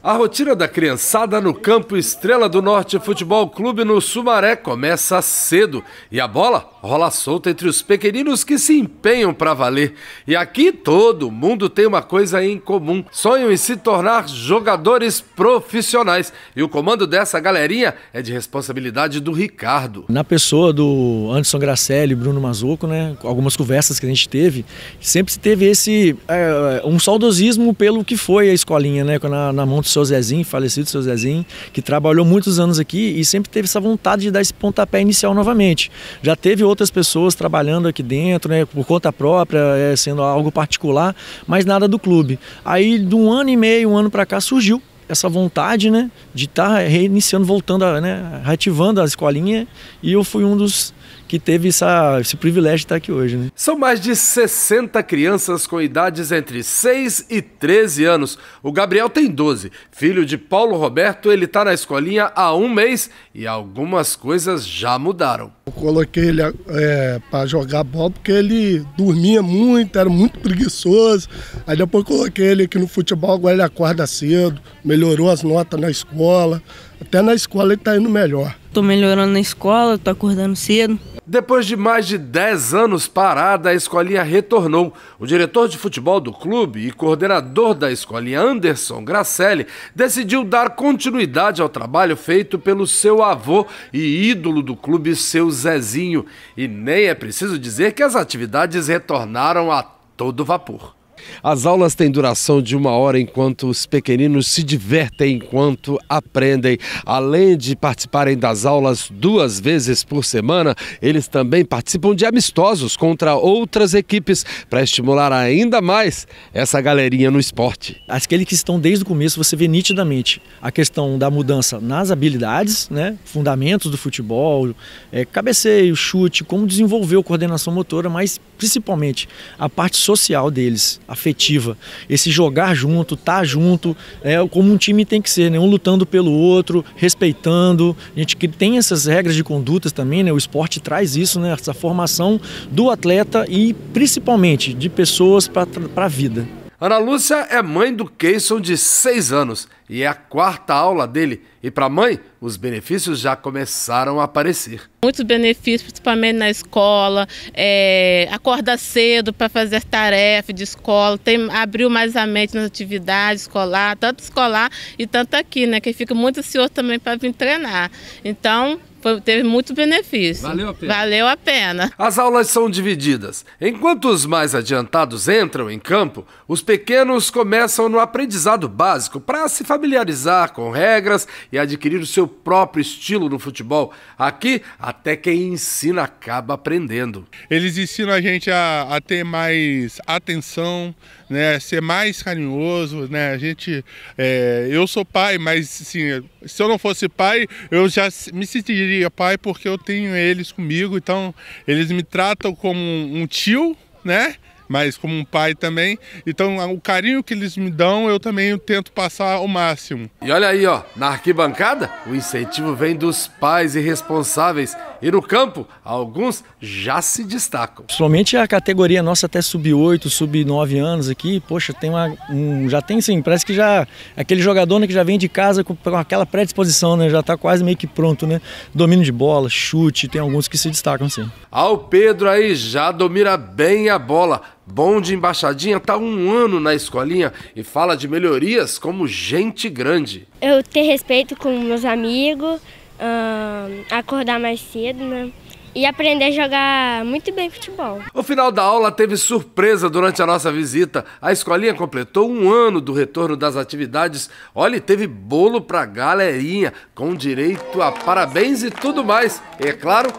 A rotina da criançada no campo Estrela do Norte Futebol Clube no Sumaré começa cedo e a bola rola solta entre os pequeninos que se empenham para valer. E aqui todo mundo tem uma coisa em comum: sonham em se tornar jogadores profissionais. E o comando dessa galerinha é de responsabilidade do Ricardo. Na pessoa do Anderson Gracelli e Bruno Mazuco, né? Algumas conversas que a gente teve, sempre se teve esse é, um saudosismo pelo que foi a escolinha, né? Na, na mão seu Zezinho, falecido seu Zezinho, que trabalhou muitos anos aqui e sempre teve essa vontade de dar esse pontapé inicial novamente. Já teve outras pessoas trabalhando aqui dentro, né, por conta própria, é, sendo algo particular, mas nada do clube. Aí de um ano e meio, um ano para cá surgiu essa vontade, né, de estar tá reiniciando, voltando, a, né, reativando a escolinha e eu fui um dos que teve essa, esse privilégio de estar aqui hoje. Né? São mais de 60 crianças com idades entre 6 e 13 anos. O Gabriel tem 12. Filho de Paulo Roberto, ele está na escolinha há um mês e algumas coisas já mudaram. Eu coloquei ele é, para jogar bola porque ele dormia muito, era muito preguiçoso. Aí depois coloquei ele aqui no futebol, agora ele acorda cedo, melhorou as notas na escola. Até na escola ele tá indo melhor. Tô melhorando na escola, tô acordando cedo. Depois de mais de 10 anos parada, a escolinha retornou. O diretor de futebol do clube e coordenador da escolinha, Anderson Gracelli, decidiu dar continuidade ao trabalho feito pelo seu avô e ídolo do clube, seu Zezinho. E nem é preciso dizer que as atividades retornaram a todo vapor. As aulas têm duração de uma hora enquanto os pequeninos se divertem enquanto aprendem. Além de participarem das aulas duas vezes por semana, eles também participam de amistosos contra outras equipes para estimular ainda mais essa galerinha no esporte. Aqueles que estão desde o começo, você vê nitidamente a questão da mudança nas habilidades, né? fundamentos do futebol, é, cabeceio, chute, como desenvolver a coordenação motora, mas principalmente a parte social deles afetiva. Esse jogar junto, estar tá junto, é como um time tem que ser, né? um lutando pelo outro, respeitando. A gente tem essas regras de condutas também, né? o esporte traz isso, né? essa formação do atleta e principalmente de pessoas para a vida. Ana Lúcia é mãe do Keyson de 6 anos e é a quarta aula dele. E para a mãe, os benefícios já começaram a aparecer. Muitos benefícios, principalmente na escola, é, acordar cedo para fazer tarefa de escola, tem, abriu mais a mente nas atividades escolar, tanto escolar e tanto aqui, né? Que fica muito ansioso também para vir treinar. Então, foi, teve muito benefício. Valeu a pena. Valeu a pena. As aulas são divididas. Enquanto os mais adiantados entram em campo, os pequenos começam no aprendizado básico para se familiarizar com regras e adquirir o seu próprio estilo no futebol. Aqui, até quem ensina acaba aprendendo. Eles ensinam a gente a, a ter mais atenção, né, ser mais carinhoso, né? A gente, é, eu sou pai, mas assim, se eu não fosse pai, eu já me sentiria pai porque eu tenho eles comigo, então eles me tratam como um tio, né? mas como um pai também. Então, o carinho que eles me dão, eu também tento passar ao máximo. E olha aí, ó, na arquibancada, o incentivo vem dos pais irresponsáveis. E no campo, alguns já se destacam. Principalmente a categoria nossa até sub-8, sub-9 anos aqui, poxa, tem uma, um, já tem sim, parece que já aquele jogador né, que já vem de casa com, com aquela predisposição, né, já está quase meio que pronto, né? Domínio de bola, chute, tem alguns que se destacam sim. o Pedro aí já domina bem a bola. Bom de embaixadinha, tá um ano na escolinha e fala de melhorias como gente grande. Eu ter respeito com meus amigos, uh, acordar mais cedo, né? E aprender a jogar muito bem futebol. O final da aula teve surpresa durante a nossa visita. A escolinha completou um ano do retorno das atividades. Olha, teve bolo pra galerinha, com direito a parabéns e tudo mais. E é claro,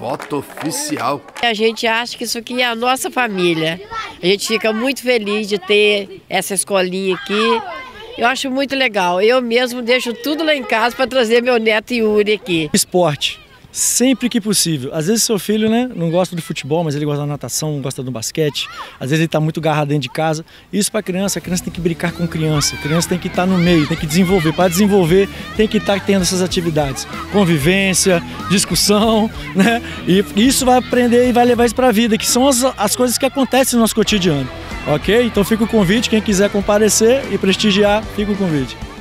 foto oficial. A gente acha que isso aqui é a nossa família. A gente fica muito feliz de ter essa escolinha aqui eu acho muito legal. Eu mesmo deixo tudo lá em casa para trazer meu neto Yuri aqui. Esporte. Sempre que possível. Às vezes seu filho né, não gosta de futebol, mas ele gosta da natação, gosta do basquete. Às vezes ele está muito garrado dentro de casa. Isso para criança, a criança tem que brincar com criança. A criança tem que estar tá no meio, tem que desenvolver. Para desenvolver, tem que estar tá tendo essas atividades. Convivência, discussão, né? E isso vai aprender e vai levar isso para a vida, que são as, as coisas que acontecem no nosso cotidiano. Ok? Então fica o convite, quem quiser comparecer e prestigiar, fica o convite.